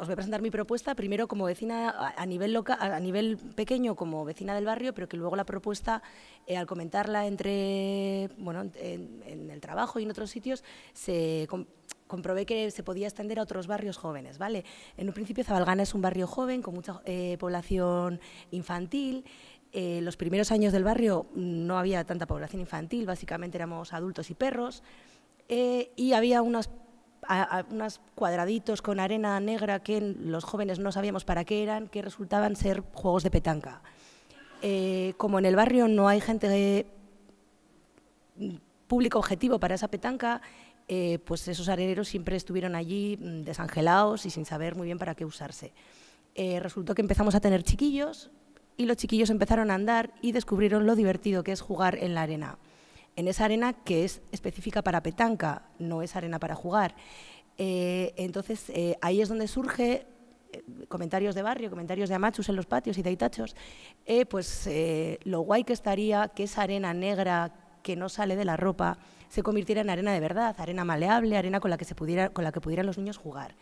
os voy a presentar mi propuesta, primero como vecina a, nivel, local, a, nivel pequeño, como vecina del barrio, pero que luego la propuesta, eh, al comentarla entre, bueno, en, el trabajo y en otros sitios, se comprobé que se podía extender a otros barrios jóvenes, ¿vale? En un principio Zabalgana es un barrio joven, con mucha eh, población infantil, eh, los primeros años del barrio no había tanta población infantil, básicamente éramos adultos y perros, eh, y había unas a, unos cuadraditos con arena negra que los jóvenes no sabíamos para qué eran, que resultaban ser juegos de petanca. Eh, como en el barrio no hay gente público objetivo para esa petanca, eh, pues esos areneros siempre estuvieron allí mm, desangelados y sin saber muy bien para qué usarse. Eh, resultó que empezamos a tener chiquillos y los chiquillos empezaron a andar y descubrieron lo divertido que es jugar en la arena en esa arena que es específica para petanca, no es arena para jugar. Eh, entonces, eh, ahí es donde surge eh, comentarios de barrio, comentarios de amachus en los patios y de itachos, pues lo guay que estaría que esa arena negra que no sale de la ropa se convirtiera en arena de verdad, arena maleable, arena con la que, se pudiera, con la que pudieran los niños jugar.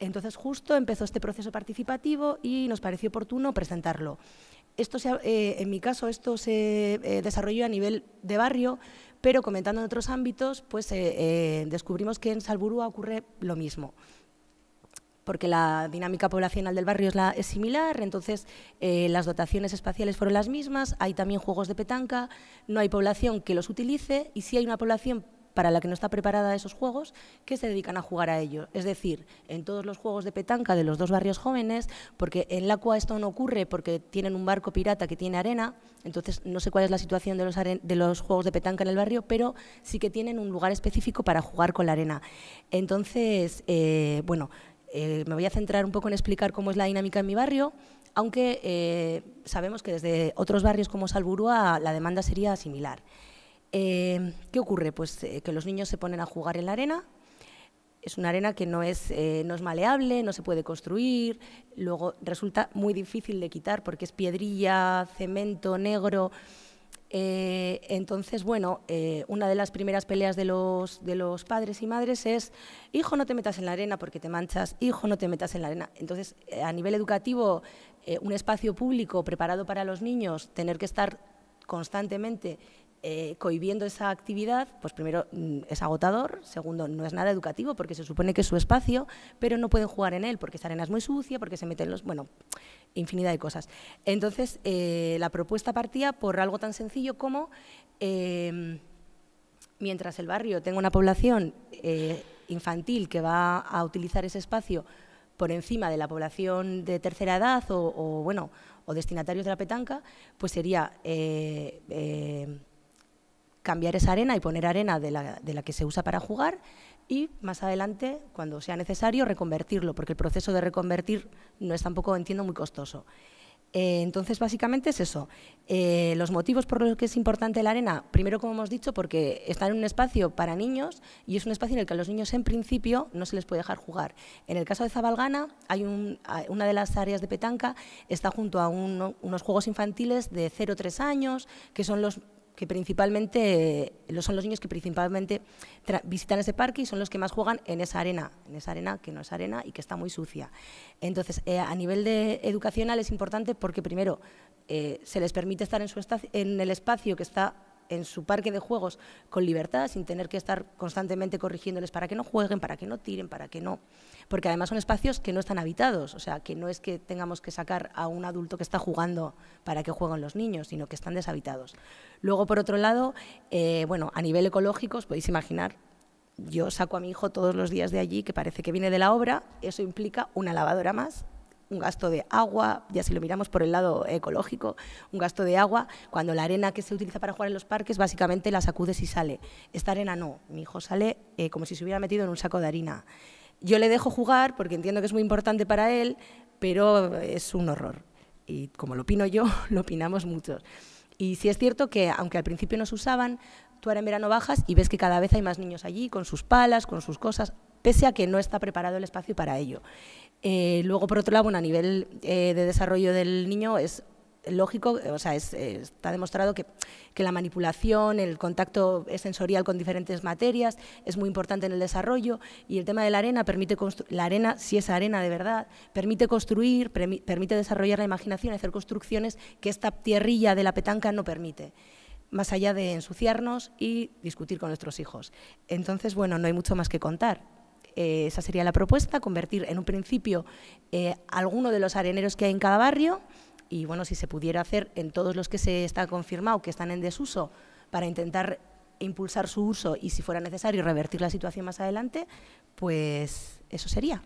Entonces justo empezó este proceso participativo y nos pareció oportuno presentarlo. Esto se, eh, en mi caso, esto se eh, desarrolló a nivel de barrio, pero comentando en otros ámbitos, pues eh, descubrimos que en Salburúa ocurre lo mismo porque la dinámica poblacional del barrio es, similar, entonces las dotaciones espaciales fueron las mismas, hay también juegos de petanca, no hay población que los utilice y si hay una población para la que no está preparada esos juegos, que se dedican a jugar a ello. Es decir, en todos los juegos de petanca de los dos barrios jóvenes, porque en la cual esto no ocurre porque tienen un barco pirata que tiene arena, entonces no sé cuál es la situación de los, de los juegos de petanca en el barrio, pero sí que tienen un lugar específico para jugar con la arena. Entonces, eh, bueno, eh, me voy a centrar un poco en explicar cómo es la dinámica en mi barrio, aunque eh, sabemos que desde otros barrios como Salburúa la demanda sería similar. Eh, ¿Qué ocurre? Pues eh, que los niños se ponen a jugar en la arena. Es una arena que no es, eh, no es maleable, no se puede construir, luego resulta muy difícil de quitar porque es piedrilla, cemento negro. entonces, bueno, una de las primeras peleas de los, de los padres y madres es, hijo, no te metas en la arena porque te manchas, hijo, no te metas en la arena. Entonces, a nivel educativo, un espacio público preparado para los niños, tener que estar constantemente eh, cohibiendo esa actividad, pues primero mm, es agotador, segundo no es nada educativo porque se supone que es su espacio, pero no pueden jugar en él porque esa arena es muy sucia, porque se meten los... bueno, infinidad de cosas. Entonces, eh, la propuesta partía por algo tan sencillo como, em, mientras el barrio tenga una población eh, infantil que va a utilizar ese espacio por encima de la población de tercera edad o bueno, o destinatarios de la petanca, pues sería cambiar esa arena y poner arena de la, que se usa para jugar y más adelante, cuando sea necesario, reconvertirlo, porque el proceso de reconvertir no es tampoco, entiendo, muy costoso. Eh, entonces, básicamente es eso. Eh, los motivos por los que es importante la arena, primero, como hemos dicho, porque está en un espacio para niños y es un espacio en el que a los niños, en principio, no se les puede dejar jugar. En el caso de Zabalgana, hay una de las áreas de petanca está junto a unos juegos infantiles de 0-3 años, que son los que principalmente son los niños que principalmente visitan ese parque y son los que más juegan en esa arena, en esa arena que no es arena y que está muy sucia. Entonces, eh, a nivel educacional es importante porque primero eh, se les permite estar en, su en el espacio que está en su parque de juegos con libertad, sin tener que estar constantemente corrigiéndoles para que no jueguen, para que no tiren, para que no. Porque además son espacios que no están habitados, o sea, que no es que tengamos que sacar a un adulto que está jugando para que jueguen los niños, sino que están deshabitados. Luego, por otro lado, eh, bueno, a nivel ecológico, os podéis imaginar, yo saco a mi hijo todos los días de allí, que parece que viene de la obra, eso implica una lavadora más, un gasto de agua, ya si lo miramos por el lado ecológico, un gasto de agua, cuando la arena que se utiliza para jugar en los parques básicamente la sacudes y sale. Esta arena no, mi hijo sale eh, como si se hubiera metido en un saco de harina. Yo le dejo jugar porque entiendo que es muy importante para él, pero es un horror. Y como lo opino yo, lo opinamos muchos. Y sí es cierto que, aunque al principio no se usaban, tú ahora en verano bajas y ves que cada vez hay más niños allí, con sus palas, con sus cosas pese a que no está preparado el espacio para ello. Eh, luego, por otro lado, a nivel eh, de desarrollo del niño es lógico, o sea, eh, está demostrado que, la manipulación, el contacto sensorial con diferentes materias es muy importante en el desarrollo y el tema de la arena permite la arena, si es arena de verdad, permite construir, permite desarrollar la imaginación, hacer construcciones que esta tierrilla de la petanca no permite más allá de ensuciarnos y discutir con nuestros hijos. Entonces, bueno, no hay mucho más que contar. Eh, esa sería la propuesta, convertir en un principio eh, alguno de los areneros que hay en cada barrio y bueno, si se pudiera hacer en todos los que se está confirmado que están en desuso para intentar impulsar su uso y si fuera necesario revertir la situación más adelante, pues eso sería.